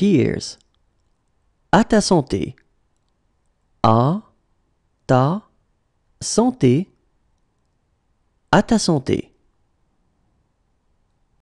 Cheers. À ta santé. À ta santé. À ta santé.